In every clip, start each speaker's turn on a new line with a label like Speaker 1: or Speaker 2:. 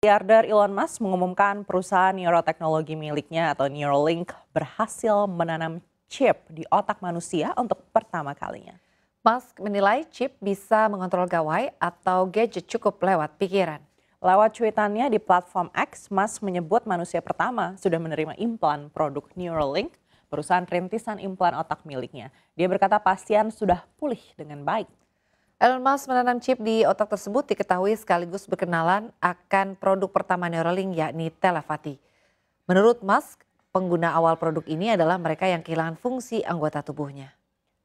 Speaker 1: Yarder Elon Musk mengumumkan perusahaan neuroteknologi miliknya atau Neuralink berhasil menanam chip di otak manusia untuk pertama kalinya.
Speaker 2: Musk menilai chip bisa mengontrol gawai atau gadget cukup lewat pikiran. Lewat cuitannya
Speaker 1: di platform X, Musk menyebut manusia pertama sudah menerima implan produk Neuralink, perusahaan rintisan implan otak miliknya. Dia berkata pasien sudah pulih dengan baik.
Speaker 2: Elon Musk menanam chip di otak tersebut diketahui sekaligus berkenalan akan produk pertama Neuralink yakni telepati. Menurut Musk, pengguna awal produk ini adalah mereka yang kehilangan fungsi anggota tubuhnya.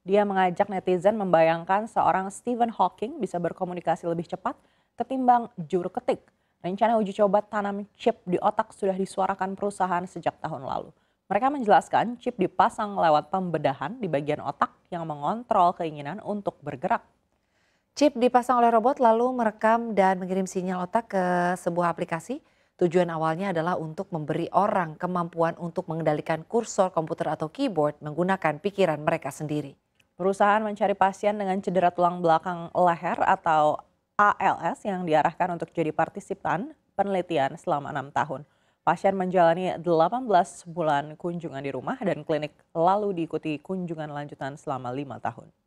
Speaker 2: Dia mengajak netizen membayangkan
Speaker 1: seorang Stephen Hawking bisa berkomunikasi lebih cepat ketimbang juru ketik. Rencana uji coba tanam chip di otak sudah disuarakan perusahaan sejak tahun lalu. Mereka menjelaskan chip dipasang lewat pembedahan di bagian otak yang mengontrol keinginan untuk bergerak.
Speaker 2: Chip dipasang oleh robot lalu merekam dan mengirim sinyal otak ke sebuah aplikasi. Tujuan awalnya adalah untuk memberi orang kemampuan untuk mengendalikan kursor komputer atau keyboard menggunakan pikiran mereka sendiri. Perusahaan mencari pasien dengan cedera
Speaker 1: tulang belakang leher atau ALS yang diarahkan untuk jadi partisipan penelitian selama enam tahun. Pasien menjalani 18 bulan kunjungan di rumah dan klinik lalu diikuti kunjungan lanjutan selama lima tahun.